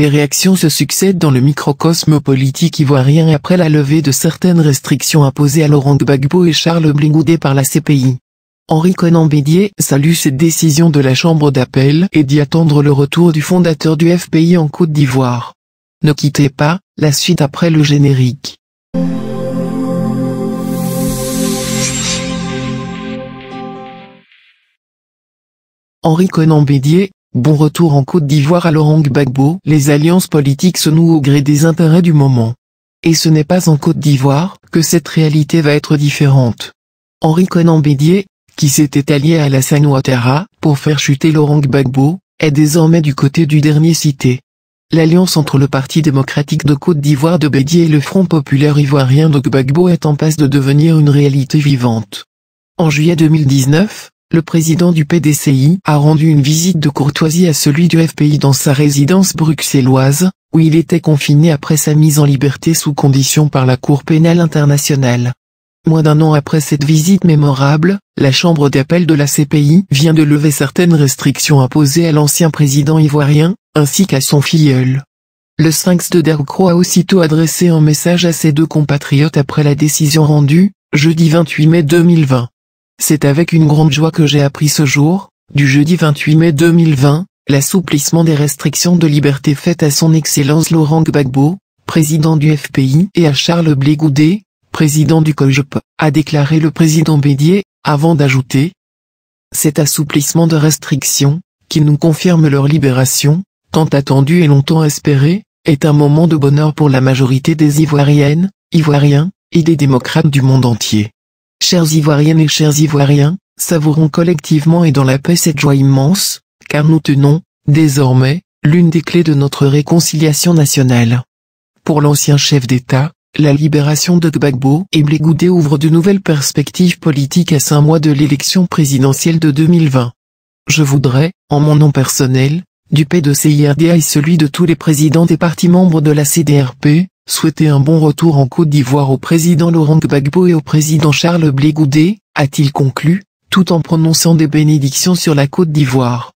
Les réactions se succèdent dans le microcosme politique ivoirien après la levée de certaines restrictions imposées à Laurent Gbagbo et Charles Blingoudé par la CPI. Henri Conan Bédier salue cette décision de la Chambre d'appel et d'y attendre le retour du fondateur du FPI en Côte d'Ivoire. Ne quittez pas, la suite après le générique. Henri Conan Bédier, Bon retour en Côte d'Ivoire à Laurent Gbagbo. Les alliances politiques se nouent au gré des intérêts du moment. Et ce n'est pas en Côte d'Ivoire que cette réalité va être différente. Henri Conan Bédier, qui s'était allié à la Ouattara pour faire chuter Laurent Gbagbo, est désormais du côté du dernier cité. L'alliance entre le Parti démocratique de Côte d'Ivoire de Bédier et le Front populaire ivoirien de Gbagbo est en passe de devenir une réalité vivante. En juillet 2019, le président du PDCI a rendu une visite de courtoisie à celui du FPI dans sa résidence bruxelloise, où il était confiné après sa mise en liberté sous condition par la Cour pénale internationale. Moins d'un an après cette visite mémorable, la Chambre d'appel de la CPI vient de lever certaines restrictions imposées à l'ancien président ivoirien, ainsi qu'à son filleul. Le sphinx de Dercro a aussitôt adressé un message à ses deux compatriotes après la décision rendue, jeudi 28 mai 2020. C'est avec une grande joie que j'ai appris ce jour, du jeudi 28 mai 2020, l'assouplissement des restrictions de liberté faites à son Excellence Laurent Gbagbo, président du FPI, et à Charles Blégoudé, président du COJP, a déclaré le président Bédier, avant d'ajouter Cet assouplissement de restrictions, qui nous confirme leur libération, tant attendue et longtemps espérée, est un moment de bonheur pour la majorité des Ivoiriennes, Ivoiriens, et des démocrates du monde entier. Chers Ivoiriennes et chers Ivoiriens, savourons collectivement et dans la paix cette joie immense, car nous tenons, désormais, l'une des clés de notre réconciliation nationale. Pour l'ancien chef d'État, la libération de Gbagbo et Blégoudé ouvre de nouvelles perspectives politiques à cinq mois de l'élection présidentielle de 2020. Je voudrais, en mon nom personnel, du de CIRDA et celui de tous les présidents des partis membres de la CDRP, souhaiter un bon retour en Côte d'Ivoire au président Laurent Gbagbo et au président Charles Blé a-t-il conclu, tout en prononçant des bénédictions sur la Côte d'Ivoire.